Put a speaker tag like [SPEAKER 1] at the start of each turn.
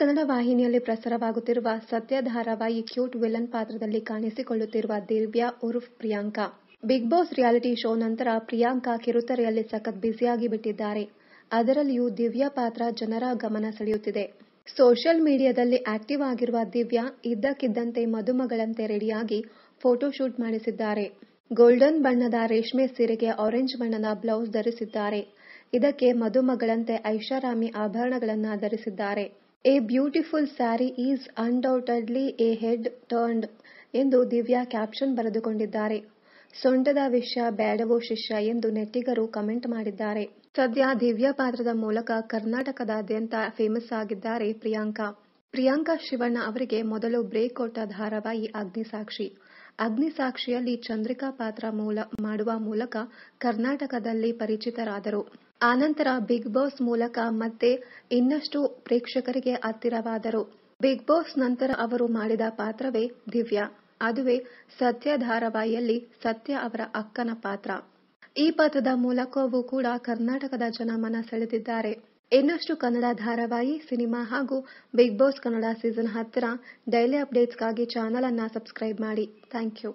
[SPEAKER 1] ಕನ್ನಡ ವಾಹಿನಿಯಲ್ಲಿ ಪ್ರಸಾರವಾಗುತ್ತಿರುವ ಸತ್ಯ ಧಾರಾವಾಹಿ ಕ್ಯೂಟ್ ವಿಲನ್ ಪಾತ್ರದಲ್ಲಿ ಕಾಣಿಸಿಕೊಳ್ಳುತ್ತಿರುವ ದಿವ್ಯಾ ಉರ್ಫ್ Priyanka Bigg Boss reality show ನಂತರ ಪ್ರಿಯಾಂಕಾ ಕಿರುತೆರೆಯಲ್ಲಿ ಸಖತ್ ಬ್ಯುಸಿಯಾಗಿ ಬಿಟ್ಟಿದ್ದಾರೆ ಅದರಲ್ಲಿಯೂ ದಿವ್ಯಾ ಪಾತ್ರ ಜನರ ಗಮನ ಸೆಳೆಯುತ್ತಿದೆ ಸೋಷಿಯಲ್ ಮೀಡಿಯಾದಲ್ಲಿ ಆಕ್ಟಿವ್ ಆಗಿರುವ ದಿವ್ಯಾ ಇದ್ದಕ್ಕಿದ್ದಂತೆ ಮದುಮಗಳಂತೆ ರೆಡಿಯಾಗಿ ಫೋಟೋಶೂಟ್ ಮಾಡಿಸಿದ್ದಾರೆ ಗೋಲ್ಡನ್ ಬಣ್ಣದ ರೇಷ್ಮೆ ಸೀರೆಗೆ ಆರೆಂಜ್ ಬಣ್ಣದ ಬ್ಲೌಸ್ ಧರಿಸಿದ್ದಾರೆ ಇದಕ್ಕೆ ಮದುಮಗಳಂತೆ ಐಷಾರಾಮಿ ಆಭರಣಗಳನ್ನು ಧರಿಸಿದ್ದಾರೆ a beautiful sari is undoubtedly a head turned ಎಂದು ದಿವ್ಯಾ ಕ್ಯಾಪ್ಷನ್ ಬರೆದುಕೊಂಡಿದ್ದಾರೆ. ಸೊಂಟದ ವಿಷ್ಯ ಬ್ಯಾಡವೋ ಶಿಷ್ಯ ಎಂದು ನೆಟ್ಟಿಗರು ಕಮೆಂಟ್ ಮಾಡಿದ್ದಾರೆ. ಸದ್ಯ ದಿವ್ಯಾ ಪಾತ್ರದ ಮೂಲಕ ಕರ್ನಾಟಕದಾದ್ಯಂತ ಫೇಮಸ್ ಆಗಿದ್ದಾರೆ ಪ್ರಿಯಾಂಕಾ. ಪ್ರಿಯಾಂಕಾ ಶಿವಣ್ಣ ಅವರಿಗೆ ಮೊದಲು ಬ್ರೇಕ್ ಕೊಟ್ಟ ಧಾರಾವಾಹಿ ಅಗ್ನಿಸಾಕ್ಷಿ ಅಗ್ನಿಸಾಕ್ಷಿಯಲ್ಲಿ ಚಂದ್ರಿಕಾ ಪಾತ್ರ ಮೂಲ ಮಾಡುವ ಮೂಲಕ ಕರ್ನಾಟಕದಲ್ಲಿ ಪರಿಚಿತರಾದರು ಆನಂತರ ಬಿಗ್ ಬಾಸ್ ಮೂಲಕ ಮತ್ತೆ ಇನ್ನಷ್ಟು ಪ್ರೇಕ್ಷಕರಿಗೆ ಹತ್ತಿರವಾದರು ಬಿಗ್ ಬಾಸ್ ನಂತರ ಅವರು ಮಾಡಿದ ಪಾತ್ರವೇ ದಿವ್ಯಾ ಅದುವೇ ಸತ್ಯ ಧಾರಾವಾಹಿಯಲ್ಲಿ ಸತ್ಯ ಅವರ ಅಕ್ಕನ ಪಾತ್ರ ಈ ಪಾತ್ರದ ಮೂಲಕವೂ ಕೂಡ ಕರ್ನಾಟಕದ ಜನ ಮನ ಸೆಳೆದಿದ್ದಾರೆ ಇನ್ನಷ್ಟು ಕನ್ನಡ ಧಾರಾವಾಹಿ ಸಿನಿಮಾ ಹಾಗೂ ಬಿಗ್ ಬಾಸ್ ಕನ್ನಡ ಸೀಸನ್ ಹತ್ತಿರ ಡೈಲಿ ಅಪ್ಡೇಟ್ಸ್ಗಾಗಿ ಚಾನಲ್ ಅನ್ನ ಸಬ್ಸ್ಕ್ರೈಬ್ ಮಾಡಿ ಥ್ಯಾಂಕ್ ಯು